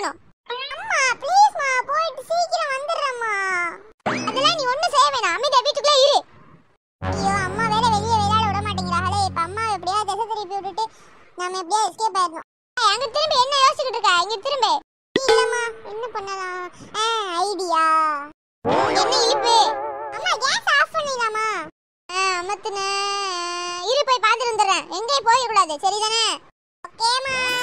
சொல்லணும் அம்மா ப்ளீஸ் மா போயிட்டு சீக்கிரம் வந்துடுறம்மா அதெல்லாம் நீ ஒண்ணும் செய்ய வேணாம் அமிதா வீட்டுக்குள்ளே இரு ஐயோ அம்மா வேற வெளியே விளையாட விட மாட்டேங்கிறாங்களே இப்ப அம்மா எப்படியா திசை திருப்பி விட்டுட்டு நாம எப்படியா எஸ்கேப் ஆயிடணும் அங்க திரும்ப என்ன யோசிச்சுட்டு இருக்கா இங்க திரும்ப இல்லம்மா என்ன பண்ணலாம் ஐடியா என்ன இழுப்பு அம்மா கேஸ் ஆஃப் பண்ணிடலாமா அமத்துன இரு போய் பாத்துட்டு வந்துடுறேன் எங்கேயும் போயிடக்கூடாது சரிதானே ஓகேம்மா